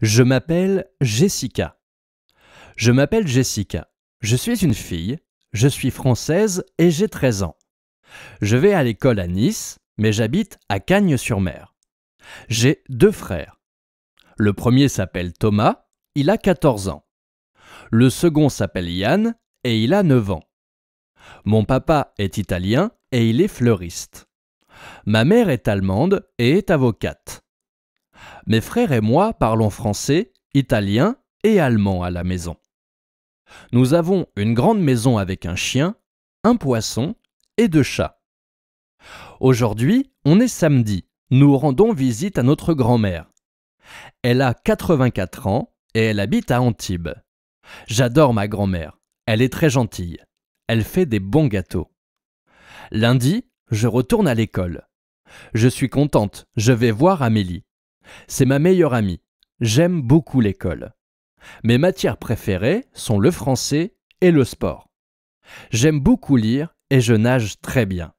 Je m'appelle Jessica. Je m'appelle Jessica. Je suis une fille, je suis française et j'ai 13 ans. Je vais à l'école à Nice, mais j'habite à Cagnes-sur-Mer. J'ai deux frères. Le premier s'appelle Thomas, il a 14 ans. Le second s'appelle Yann et il a 9 ans. Mon papa est italien et il est fleuriste. Ma mère est allemande et est avocate. Mes frères et moi parlons français, italien et allemand à la maison. Nous avons une grande maison avec un chien, un poisson et deux chats. Aujourd'hui, on est samedi. Nous rendons visite à notre grand-mère. Elle a 84 ans et elle habite à Antibes. J'adore ma grand-mère. Elle est très gentille. Elle fait des bons gâteaux. Lundi, je retourne à l'école. Je suis contente, je vais voir Amélie. C'est ma meilleure amie. J'aime beaucoup l'école. Mes matières préférées sont le français et le sport. J'aime beaucoup lire et je nage très bien.